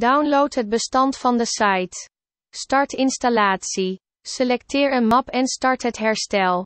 Download het bestand van de site. Start installatie. Selecteer een map en start het herstel.